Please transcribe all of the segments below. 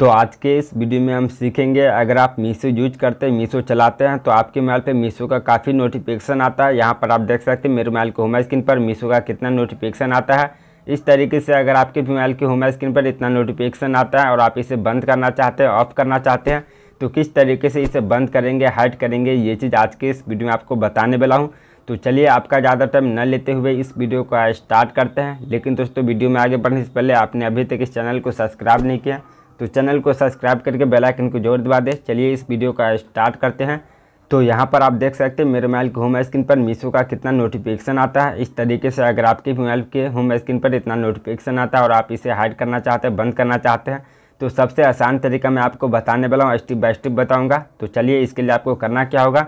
तो आज के इस वीडियो में हम सीखेंगे अगर आप मीशो यूज करते हैं मीशो चलाते हैं तो आपके मोबाइल पे मीशो का काफ़ी नोटिफिकेशन आता है यहाँ पर आप देख सकते हैं मेरे मोबाइल के होम स्क्रीन पर मीशो का कितना नोटिफिकेशन आता है इस तरीके से अगर आपके मोबाइल के होम स्क्रीन पर इतना नोटिफिकेशन आता है और आप इसे बंद करना चाहते हैं ऑफ करना चाहते हैं तो किस तरीके से इसे बंद करेंगे हाइड करेंगे ये चीज़ आज के इस वीडियो में आपको बताने वाला हूँ तो चलिए आपका ज़्यादा टाइम न लेते हुए इस वीडियो को स्टार्ट करते हैं लेकिन दोस्तों वीडियो में आगे बढ़ने से पहले आपने अभी तक इस चैनल को सब्सक्राइब नहीं किया तो चैनल को सब्सक्राइब करके बेल आइकन को जोर दबा दें चलिए इस वीडियो का स्टार्ट करते हैं तो यहाँ पर आप देख सकते हैं मेरे मोबाइल के होम स्क्रीन पर मीशो का कितना नोटिफिकेशन आता है इस तरीके से अगर आपके मोबाइल के होम स्क्रीन पर इतना नोटिफिकेशन आता है और आप इसे हाइड करना चाहते हैं बंद करना चाहते हैं तो सबसे आसान तरीका मैं आपको बताने वाला हूँ स्टेप बाय स्टेप बताऊँगा तो चलिए इसके लिए आपको करना क्या होगा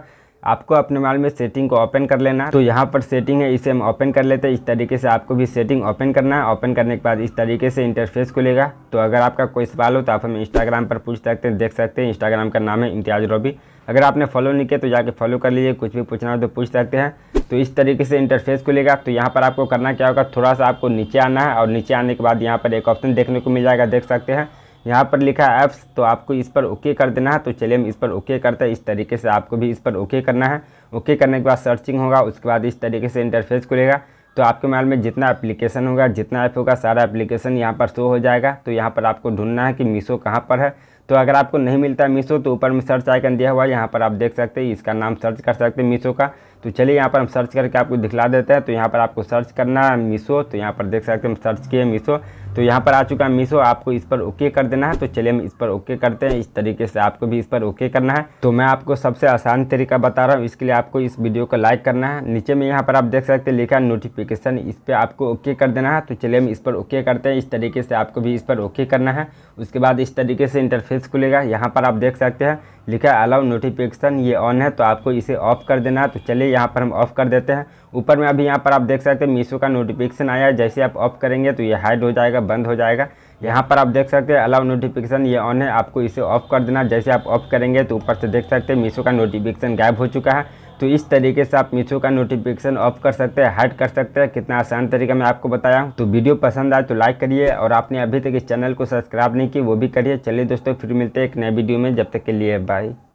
आपको अपने मोबाइल में सेटिंग को ओपन कर लेना तो यहाँ पर सेटिंग है इसे हम ओपन कर लेते हैं इस तरीके से आपको भी सेटिंग ओपन करना है ओपन करने के बाद इस तरीके से इंटरफेस खुलेगा तो अगर आपका कोई सवाल हो तो आप हम इंस्टाग्राम पर पूछ सकते हैं देख सकते हैं इंस्टाग्राम का नाम है इम्तियाज रॉबी अगर आपने फॉलो नहीं किया तो जाके फॉलो कर लीजिए कुछ भी पूछना हो तो पूछ सकते हैं तो इस तरीके से इंटरफेस खुलेगा तो यहाँ पर आपको करना क्या होगा थोड़ा सा आपको नीचे आना है और नीचे आने के बाद यहाँ पर एक ऑप्शन देखने को मिल जाएगा देख सकते हैं यहाँ पर लिखा है एप्स तो आपको इस पर ओके कर देना है तो चलिए हम इस पर ओके करते हैं इस तरीके से आपको भी इस पर ओके करना है ओके करने के बाद सर्चिंग होगा उसके बाद इस तरीके से इंटरफेस खुलेगा तो आपके मोबाइल में जितना एप्लीकेशन होगा जितना ऐप होगा सारा एप्लीकेशन यहाँ पर शो हो जाएगा तो यहाँ पर आपको ढूंढना है कि मीशो कहाँ पर है तो अगर आपको नहीं मिलता मीशो तो ऊपर में सर्च आइकन दिया हुआ है यहाँ पर आप देख सकते हैं इसका नाम सर्च कर सकते हैं मीशो का तो चलिए यहाँ पर हम सर्च करके आपको दिखला देते हैं तो यहाँ पर आपको सर्च करना है मीशो तो यहाँ पर देख सकते हैं हम सर्च किए मीशो तो यहाँ पर आ चुका है मीशो आपको इस पर ओके कर देना है तो चलिए हम इस पर ओके करते हैं इस तरीके से आपको भी इस पर ओके करना है तो मैं आपको सबसे आसान तरीका बता रहा हूँ इसके लिए आपको इस वीडियो को लाइक करना है नीचे में यहाँ पर आप देख सकते हैं लिखा है नोटिफिकेशन इस पर आपको ओके कर देना है तो चलिए हम इस पर ओके करते हैं इस तरीके से आपको भी इस पर ओके करना है उसके बाद इस तरीके से इंटरफेस खुलेगा यहाँ पर आप देख सकते हैं लिखा है अलाउ नोटिफिकेशन ये ऑन है तो आपको इसे ऑफ कर देना है तो चलिए यहाँ पर हम ऑफ कर देते हैं ऊपर में अभी यहाँ पर आप देख सकते हैं मीशो का नोटिफिकेशन आया है जैसे आप ऑफ करेंगे तो ये हाइड हो जाएगा बंद हो जाएगा यहाँ पर आप देख सकते हैं अलाउ नोटिफिकेशन ये ऑन है आपको इसे ऑफ कर देना जैसे आप ऑफ करेंगे तो ऊपर से देख सकते हैं मीशो का नोटिफिकेशन गायब हो चुका है तो इस तरीके से आप मीशो का नोटिफिकेशन ऑफ कर सकते हैं हाइड कर सकते हैं कितना आसान तरीका मैं आपको बताया हूँ तो वीडियो पसंद आए तो लाइक करिए और आपने अभी तक इस चैनल को सब्सक्राइब नहीं की वो भी करिए चलिए दोस्तों फिर मिलते हैं एक नए वीडियो में जब तक के लिए बाय